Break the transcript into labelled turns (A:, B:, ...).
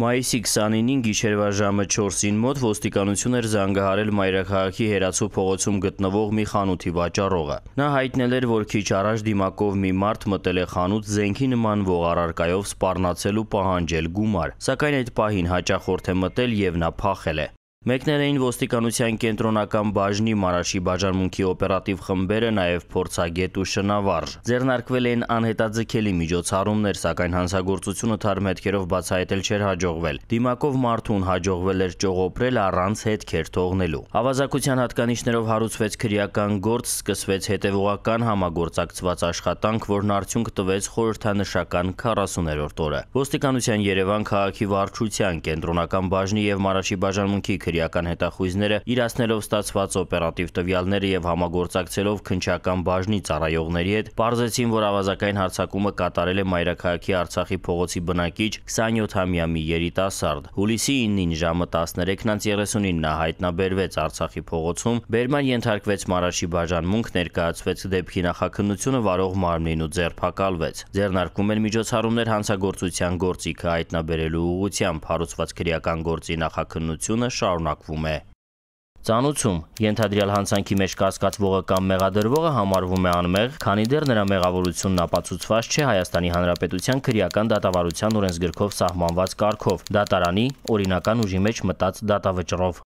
A: Մայիսի 29-ին գիշերվա ժամը 4-ին մոտ ոստիկանություն էր զանգահարել Մայրաքաղաքի Հերացու փողոցում գտնվող մի խանութի վաճառողը։ Նա հայտնել էր, որ քիչ առաջ դիմակով մի մարդ մտել է խանութ զենքի նման ող առարկայով սպառնացել ու պահանջել գումար, սակայն այդ պահին հաճախորդ է մտել եւ նա փախել է։ Մեկնել էին ոստիկանության կենտրոնական բաժնի Մարաշի բաժանմունքի օպերատիվ խմբերը, նաև փորձագետ ու շնավարժ։ Ձեռնարկվել էին անհետաձգելի միջոցառումներ, սակայն հանցագործությունը թարմ հետքերով բացահայտել չէր հաջողվել։ Դիմակով մարդուն հաջողվել էր ճողոպրել առանց հետքեր թողնելու։ Ավազակության հատկանիշներով հարուցվեց քրեական գործ, սկսվեց հետևողական համագործակցված աշխատանք, որն արդյունք տվեց խորհրդանշական 40-րդ օրը։ Ոստիկանության Երևան քաղաքի վարչության կենտրոնական բաժնի եւ Մարաշի բաժանմունքի քրեական հետախույզները իրացնելով ստացված օպերատիվ տվյալները եւ համագործակցելով քնչական բաժնի ծառայողների հետ բարձեցին, որ ավազակային հարձակումը կատարել է մայրաքաղաքի Արցախի փողոցի բնակիչ 27-ամյա մի երիտասարդ։ Հուլիսի 9-ին ժամը 13:39-ին նա հայտնաբերվեց Արցախի փողոցում, բերման ենթարկվեց Մարաշի բաժանմունք, ներկայացվեց դեպքի նախաքննությունը վարող մարմնին ու ձերբակալվեց։ Ձեռնարկում են միջոցառումներ հանցագործության գործիքը հայտնաբերելու ուղղությամբ հարուցված քրեական գործի նախաքննությունը շարունակվում շարունակվում է։ Ծանուցում ենթադրյալ հանցանքի մեջ կասկածվողը կամ մեղադրվողը համարվում է անմեղ, քանի դեռ նրա մեղավորությունն ապացուցված չէ Հայաստանի Հանրապետության քրեական դատավարության օրենսգրքով սահմանված կարգով՝ դատարանի օրինական ուժի մեջ մտած դատավճռով։